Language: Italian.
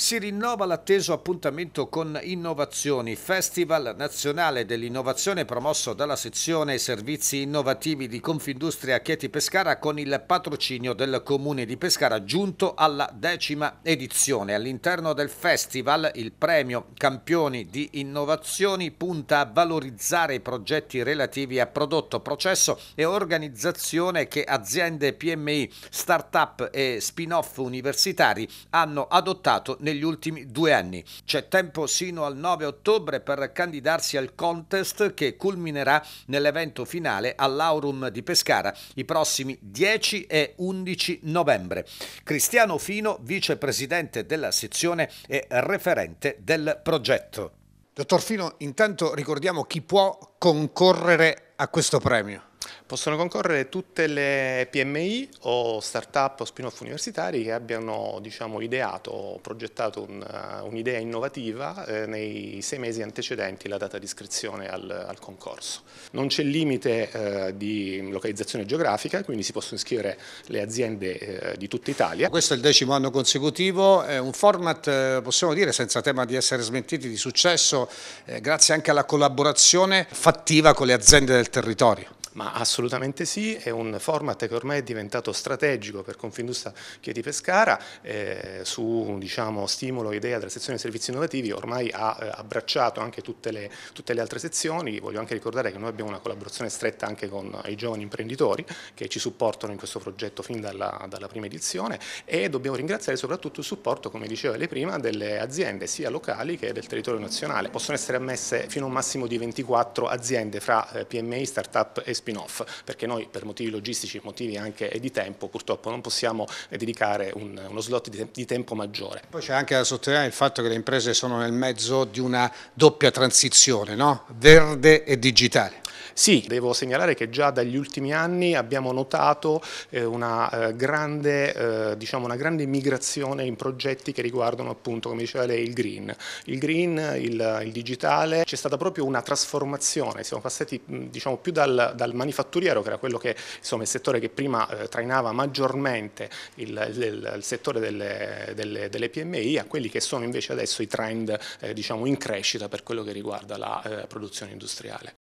Si rinnova l'atteso appuntamento con Innovazioni, Festival Nazionale dell'Innovazione promosso dalla sezione Servizi Innovativi di Confindustria Chieti Pescara con il patrocinio del Comune di Pescara giunto alla decima edizione. All'interno del festival il premio Campioni di Innovazioni punta a valorizzare i progetti relativi a prodotto, processo e organizzazione che aziende PMI, start-up e spin-off universitari hanno adottato nel negli ultimi due anni. C'è tempo sino al 9 ottobre per candidarsi al contest che culminerà nell'evento finale all'Aurum di Pescara i prossimi 10 e 11 novembre. Cristiano Fino, vicepresidente della sezione e referente del progetto. Dottor Fino, intanto ricordiamo chi può concorrere a questo premio. Possono concorrere tutte le PMI o start-up o spin-off universitari che abbiano diciamo, ideato o progettato eh, un'idea innovativa eh, nei sei mesi antecedenti la data di iscrizione al, al concorso. Non c'è limite eh, di localizzazione geografica, quindi si possono iscrivere le aziende eh, di tutta Italia. Questo è il decimo anno consecutivo, è un format eh, possiamo dire senza tema di essere smentiti di successo, eh, grazie anche alla collaborazione fattiva con le aziende del territorio. Ma assolutamente sì, è un format che ormai è diventato strategico per Confindustria Chieti Pescara, eh, su diciamo, stimolo idea della sezione servizi innovativi ormai ha eh, abbracciato anche tutte le, tutte le, altre sezioni, voglio anche ricordare che noi abbiamo una collaborazione stretta anche con i giovani imprenditori che ci supportano in questo progetto fin dalla, dalla prima edizione e dobbiamo ringraziare soprattutto il supporto, come diceva lei prima, delle aziende sia locali che del territorio nazionale. Possono essere ammesse fino a un massimo di 24 aziende fra eh, PMI, start-up e spin-off, perché noi per motivi logistici, motivi anche di tempo, purtroppo non possiamo dedicare un, uno slot di, di, tempo maggiore. Poi c'è anche da sottolineare il fatto che le imprese sono nel mezzo di una doppia transizione, no? verde e digitale. Sì, devo segnalare che già dagli ultimi anni abbiamo notato eh, una, eh, grande, eh, diciamo una grande migrazione in progetti che riguardano appunto, come diceva lei, il green. Il green, il, il digitale, c'è stata proprio una trasformazione, siamo passati diciamo, più dal, dal, manifatturiero, che era quello che, insomma, il settore che prima trainava maggiormente il, il, il settore delle, delle, delle, PMI, a quelli che sono invece adesso i trend eh, diciamo, in crescita per quello che riguarda la eh, produzione industriale.